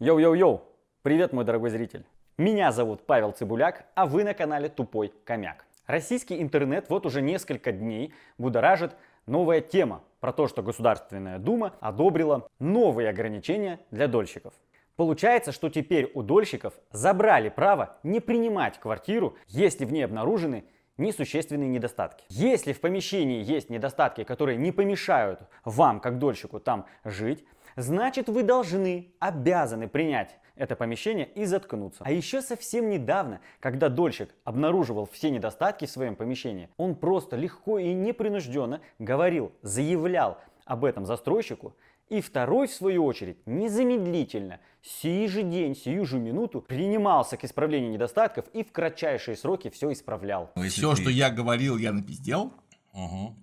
Йоу-йоу-йоу! Привет, мой дорогой зритель! Меня зовут Павел Цибуляк, а вы на канале Тупой Комяк. Российский интернет вот уже несколько дней будоражит новая тема про то, что Государственная Дума одобрила новые ограничения для дольщиков. Получается, что теперь у дольщиков забрали право не принимать квартиру, если в ней обнаружены несущественные недостатки. Если в помещении есть недостатки, которые не помешают вам, как дольщику, там жить, значит вы должны, обязаны принять это помещение и заткнуться. А еще совсем недавно, когда дольщик обнаруживал все недостатки в своем помещении, он просто легко и непринужденно говорил, заявлял об этом застройщику, и второй, в свою очередь, незамедлительно, сей же день, сию же минуту принимался к исправлению недостатков и в кратчайшие сроки все исправлял. Все, что я говорил, я напиздел. Угу.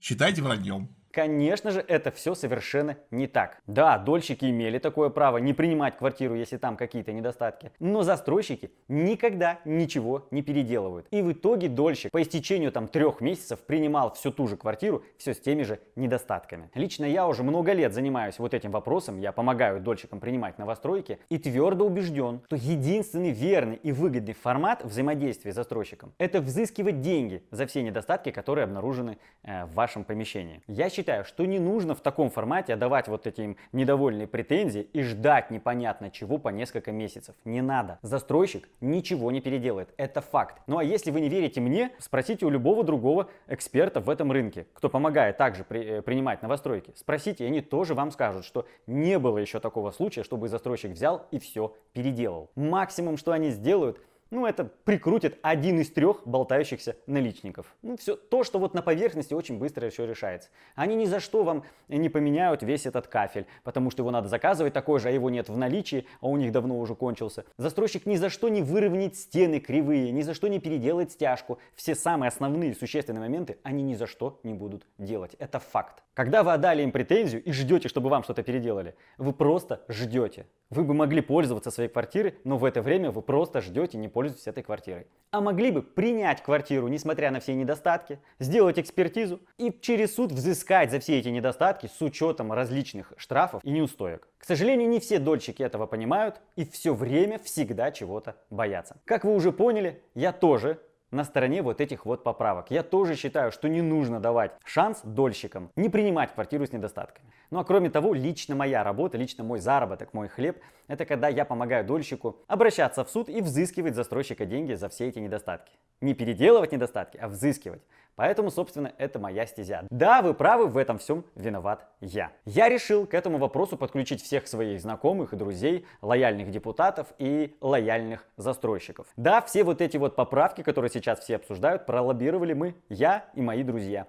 Считайте враньем. Конечно же, это все совершенно не так. Да, дольщики имели такое право не принимать квартиру, если там какие-то недостатки, но застройщики никогда ничего не переделывают. И в итоге дольщик по истечению там трех месяцев принимал всю ту же квартиру, все с теми же недостатками. Лично я уже много лет занимаюсь вот этим вопросом, я помогаю дольщикам принимать новостройки и твердо убежден, что единственный верный и выгодный формат взаимодействия с застройщиком – это взыскивать деньги за все недостатки, которые обнаружены э, в вашем помещении. Я считаю, считаю, что не нужно в таком формате отдавать вот этим недовольные претензии и ждать непонятно чего по несколько месяцев. Не надо. Застройщик ничего не переделает. Это факт. Ну а если вы не верите мне, спросите у любого другого эксперта в этом рынке, кто помогает также при, э, принимать новостройки. Спросите, и они тоже вам скажут, что не было еще такого случая, чтобы застройщик взял и все переделал. Максимум, что они сделают, ну это прикрутит один из трех болтающихся наличников. Ну все то, что вот на поверхности очень быстро еще решается. Они ни за что вам не поменяют весь этот кафель, потому что его надо заказывать такой же, а его нет в наличии, а у них давно уже кончился. Застройщик ни за что не выровняет стены кривые, ни за что не переделает стяжку. Все самые основные существенные моменты они ни за что не будут делать. Это факт. Когда вы отдали им претензию и ждете, чтобы вам что-то переделали, вы просто ждете. Вы бы могли пользоваться своей квартирой, но в это время вы просто ждете, не пользуетесь этой квартирой. А могли бы принять квартиру, несмотря на все недостатки, сделать экспертизу и через суд взыскать за все эти недостатки с учетом различных штрафов и неустоек. К сожалению, не все дольщики этого понимают и все время всегда чего-то боятся. Как вы уже поняли, я тоже на стороне вот этих вот поправок. Я тоже считаю, что не нужно давать шанс дольщикам не принимать квартиру с недостатками. Ну а кроме того, лично моя работа, лично мой заработок, мой хлеб, это когда я помогаю дольщику обращаться в суд и взыскивать застройщика деньги за все эти недостатки. Не переделывать недостатки, а взыскивать. Поэтому, собственно, это моя стезя. Да, вы правы, в этом всем виноват я. Я решил к этому вопросу подключить всех своих знакомых и друзей, лояльных депутатов и лояльных застройщиков. Да, все вот эти вот поправки, которые сейчас все обсуждают, пролоббировали мы, я и мои друзья.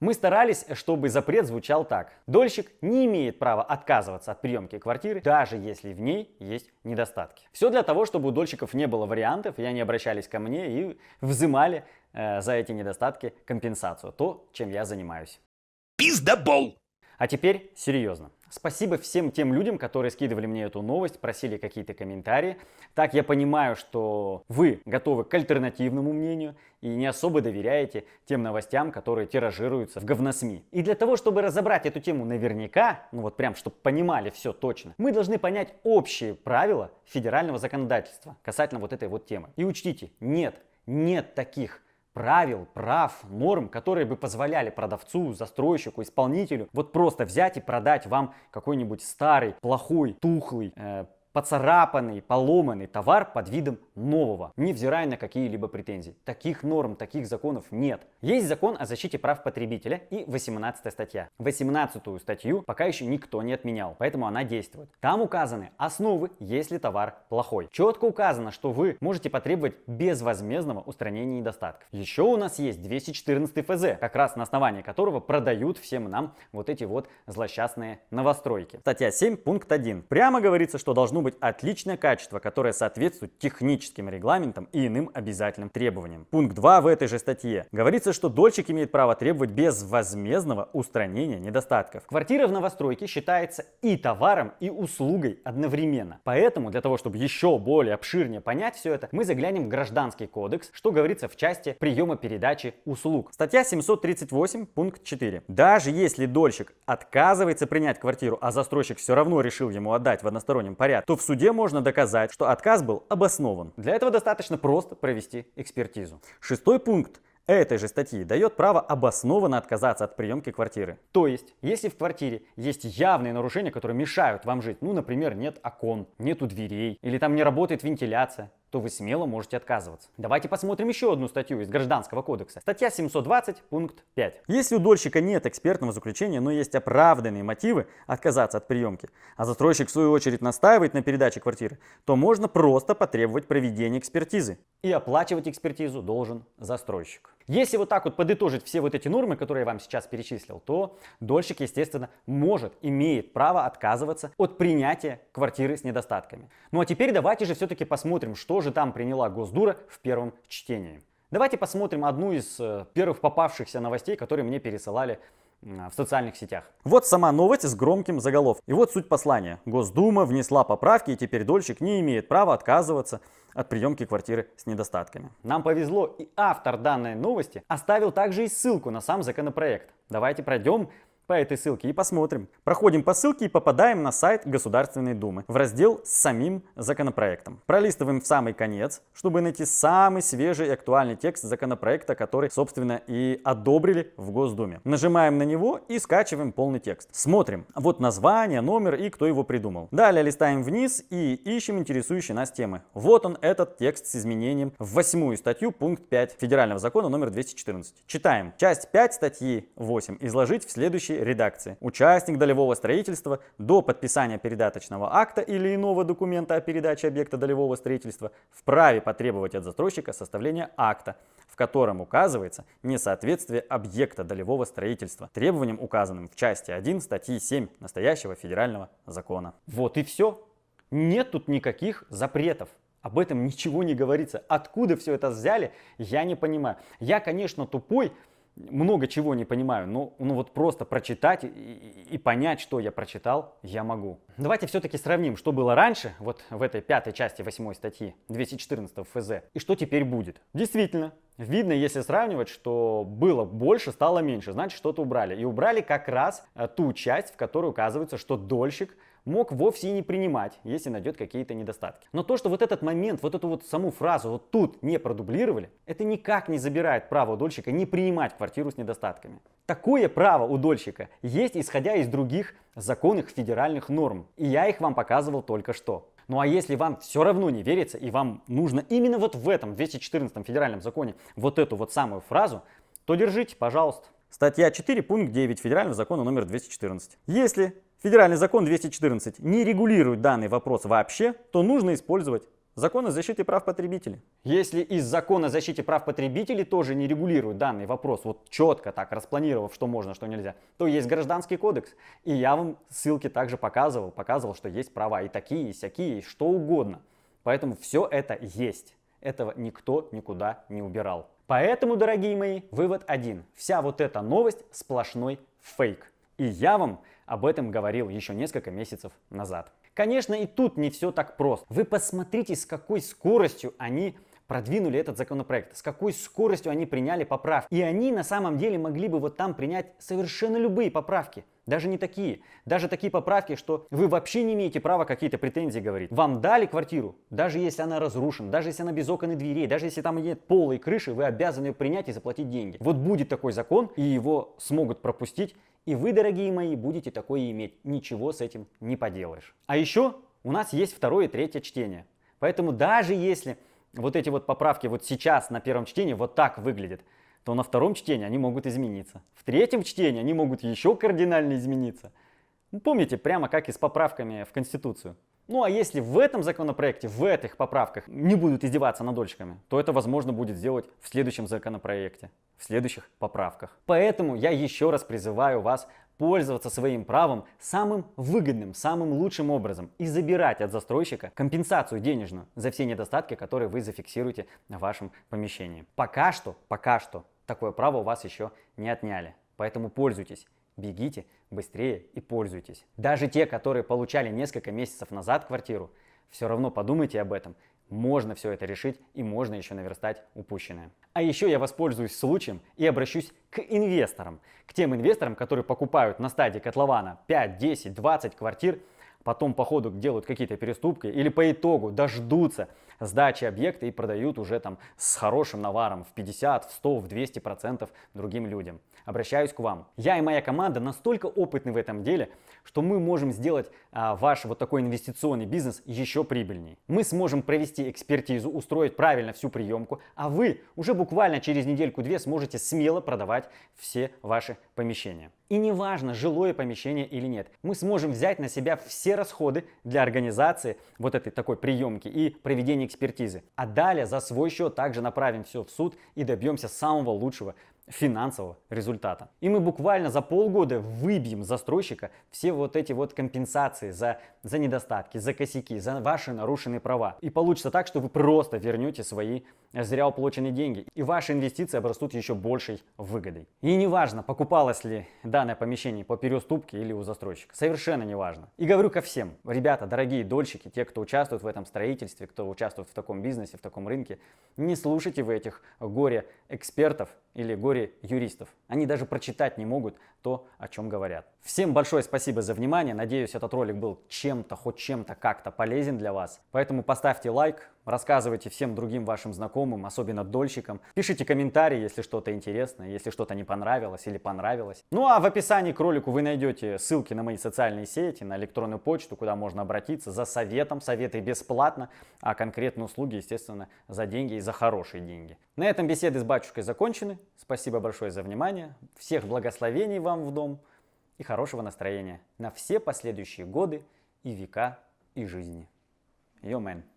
Мы старались, чтобы запрет звучал так. Дольщик не имеет права отказываться от приемки квартиры, даже если в ней есть недостатки. Все для того, чтобы у дольщиков не было вариантов, и они обращались ко мне и взимали э, за эти недостатки компенсацию. То, чем я занимаюсь. Пиздобол! А теперь серьезно. Спасибо всем тем людям, которые скидывали мне эту новость, просили какие-то комментарии. Так я понимаю, что вы готовы к альтернативному мнению и не особо доверяете тем новостям, которые тиражируются в говносми. И для того, чтобы разобрать эту тему наверняка, ну вот прям, чтобы понимали все точно, мы должны понять общие правила федерального законодательства касательно вот этой вот темы. И учтите, нет, нет таких правил, прав, норм, которые бы позволяли продавцу, застройщику, исполнителю вот просто взять и продать вам какой-нибудь старый, плохой, тухлый, э, поцарапанный, поломанный товар под видом нового, невзирая на какие-либо претензии. Таких норм, таких законов нет. Есть закон о защите прав потребителя и 18 статья. 18 статью пока еще никто не отменял, поэтому она действует. Там указаны основы, если товар плохой. Четко указано, что вы можете потребовать безвозмездного устранения недостатков. Еще у нас есть 214 ФЗ, как раз на основании которого продают всем нам вот эти вот злосчастные новостройки. Статья 7, пункт 1. Прямо говорится, что должно должно быть отличное качество, которое соответствует техническим регламентам и иным обязательным требованиям. Пункт 2 в этой же статье. Говорится, что дольщик имеет право требовать безвозмездного устранения недостатков. Квартира в новостройке считается и товаром, и услугой одновременно. Поэтому для того, чтобы еще более обширнее понять все это, мы заглянем в Гражданский кодекс, что говорится в части приема передачи услуг. Статья 738, пункт 4. Даже если дольщик отказывается принять квартиру, а застройщик все равно решил ему отдать в одностороннем порядке, то в суде можно доказать, что отказ был обоснован. Для этого достаточно просто провести экспертизу. Шестой пункт этой же статьи дает право обоснованно отказаться от приемки квартиры. То есть, если в квартире есть явные нарушения, которые мешают вам жить, ну, например, нет окон, нету дверей, или там не работает вентиляция, то вы смело можете отказываться. Давайте посмотрим еще одну статью из Гражданского кодекса. Статья 720, пункт 5. Если у дольщика нет экспертного заключения, но есть оправданные мотивы отказаться от приемки, а застройщик в свою очередь настаивает на передаче квартиры, то можно просто потребовать проведения экспертизы. И оплачивать экспертизу должен застройщик. Если вот так вот подытожить все вот эти нормы, которые я вам сейчас перечислил, то дольщик, естественно, может, имеет право отказываться от принятия квартиры с недостатками. Ну а теперь давайте же все-таки посмотрим, что же там приняла Госдура в первом чтении. Давайте посмотрим одну из э, первых попавшихся новостей, которые мне пересылали а, в социальных сетях. Вот сама новость с громким заголовком. И вот суть послания. Госдума внесла поправки, и теперь дольщик не имеет права отказываться от приемки квартиры с недостатками. Нам повезло, и автор данной новости оставил также и ссылку на сам законопроект. Давайте пройдем по этой ссылке и посмотрим. Проходим по ссылке и попадаем на сайт Государственной Думы в раздел с самим законопроектом. Пролистываем в самый конец, чтобы найти самый свежий и актуальный текст законопроекта, который, собственно, и одобрили в Госдуме. Нажимаем на него и скачиваем полный текст. Смотрим. Вот название, номер и кто его придумал. Далее листаем вниз и ищем интересующие нас темы. Вот он, этот текст с изменением в восьмую статью, пункт 5 Федерального закона номер 214. Читаем. Часть 5 статьи 8 изложить в следующей редакции. Участник долевого строительства до подписания передаточного акта или иного документа о передаче объекта долевого строительства вправе потребовать от застройщика составления акта, в котором указывается несоответствие объекта долевого строительства требованиям, указанным в части 1 статьи 7 настоящего федерального закона. Вот и все. Нет тут никаких запретов. Об этом ничего не говорится. Откуда все это взяли, я не понимаю. Я, конечно, тупой, много чего не понимаю, но ну вот просто прочитать и, и понять, что я прочитал, я могу. Давайте все-таки сравним, что было раньше, вот в этой пятой части восьмой статьи 214 ФЗ, и что теперь будет. Действительно, видно, если сравнивать, что было больше, стало меньше, значит что-то убрали. И убрали как раз э, ту часть, в которой указывается, что дольщик – мог вовсе и не принимать, если найдет какие-то недостатки. Но то, что вот этот момент, вот эту вот саму фразу вот тут не продублировали, это никак не забирает право удольщика не принимать квартиру с недостатками. Такое право удольщика есть, исходя из других законных федеральных норм. И я их вам показывал только что. Ну а если вам все равно не верится и вам нужно именно вот в этом 214 федеральном законе вот эту вот самую фразу, то держите, пожалуйста. Статья 4, пункт 9 федерального закона номер 214. Если федеральный закон 214 не регулирует данный вопрос вообще, то нужно использовать Закон о защите прав потребителей. Если из закона о защите прав потребителей тоже не регулирует данный вопрос, вот четко так распланировав, что можно, что нельзя, то есть гражданский кодекс. И я вам ссылки также показывал, показывал, что есть права и такие, и всякие, и что угодно. Поэтому все это есть. Этого никто никуда не убирал. Поэтому, дорогие мои, вывод один. Вся вот эта новость сплошной фейк. И я вам об этом говорил еще несколько месяцев назад. Конечно, и тут не все так просто. Вы посмотрите, с какой скоростью они продвинули этот законопроект, с какой скоростью они приняли поправки. И они на самом деле могли бы вот там принять совершенно любые поправки. Даже не такие. Даже такие поправки, что вы вообще не имеете права какие-то претензии говорить. Вам дали квартиру, даже если она разрушена, даже если она без окон и дверей, даже если там нет пола и крыши, вы обязаны ее принять и заплатить деньги. Вот будет такой закон, и его смогут пропустить, и вы, дорогие мои, будете такое иметь. Ничего с этим не поделаешь. А еще у нас есть второе и третье чтение. Поэтому даже если вот эти вот поправки вот сейчас на первом чтении вот так выглядят, то на втором чтении они могут измениться. В третьем чтении они могут еще кардинально измениться. Ну, помните, прямо как и с поправками в Конституцию. Ну а если в этом законопроекте, в этих поправках не будут издеваться над дольщиками, то это возможно будет сделать в следующем законопроекте, в следующих поправках. Поэтому я еще раз призываю вас пользоваться своим правом самым выгодным, самым лучшим образом и забирать от застройщика компенсацию денежную за все недостатки, которые вы зафиксируете на вашем помещении. Пока что, пока что такое право у вас еще не отняли. Поэтому пользуйтесь бегите быстрее и пользуйтесь. Даже те, которые получали несколько месяцев назад квартиру, все равно подумайте об этом. Можно все это решить и можно еще наверстать упущенное. А еще я воспользуюсь случаем и обращусь к инвесторам. К тем инвесторам, которые покупают на стадии котлована 5, 10, 20 квартир – потом по ходу делают какие-то переступки или по итогу дождутся сдачи объекта и продают уже там с хорошим наваром в 50, в 100, в 200 процентов другим людям. Обращаюсь к вам. Я и моя команда настолько опытны в этом деле, что мы можем сделать а, ваш вот такой инвестиционный бизнес еще прибыльней. Мы сможем провести экспертизу, устроить правильно всю приемку, а вы уже буквально через недельку-две сможете смело продавать все ваши помещения. И неважно, жилое помещение или нет, мы сможем взять на себя все расходы для организации вот этой такой приемки и проведения экспертизы. А далее за свой счет также направим все в суд и добьемся самого лучшего финансового результата. И мы буквально за полгода выбьем застройщика все вот эти вот компенсации за, за недостатки, за косяки, за ваши нарушенные права. И получится так, что вы просто вернете свои э, зря уплоченные деньги, и ваши инвестиции обрастут еще большей выгодой. И неважно, покупалось ли данное помещение по переуступке или у застройщика, совершенно неважно. И говорю ко всем, ребята, дорогие дольщики, те, кто участвует в этом строительстве, кто участвует в таком бизнесе, в таком рынке, не слушайте вы этих горе-экспертов, или горе юристов. Они даже прочитать не могут то, о чем говорят. Всем большое спасибо за внимание. Надеюсь, этот ролик был чем-то, хоть чем-то как-то полезен для вас. Поэтому поставьте лайк, рассказывайте всем другим вашим знакомым, особенно дольщикам. Пишите комментарии, если что-то интересно, если что-то не понравилось или понравилось. Ну а в описании к ролику вы найдете ссылки на мои социальные сети, на электронную почту, куда можно обратиться за советом. Советы бесплатно, а конкретные услуги, естественно, за деньги и за хорошие деньги. На этом беседы с батюшкой закончены. Спасибо большое за внимание. Всех благословений вам в дом и хорошего настроения на все последующие годы и века и жизни. йо Йомен.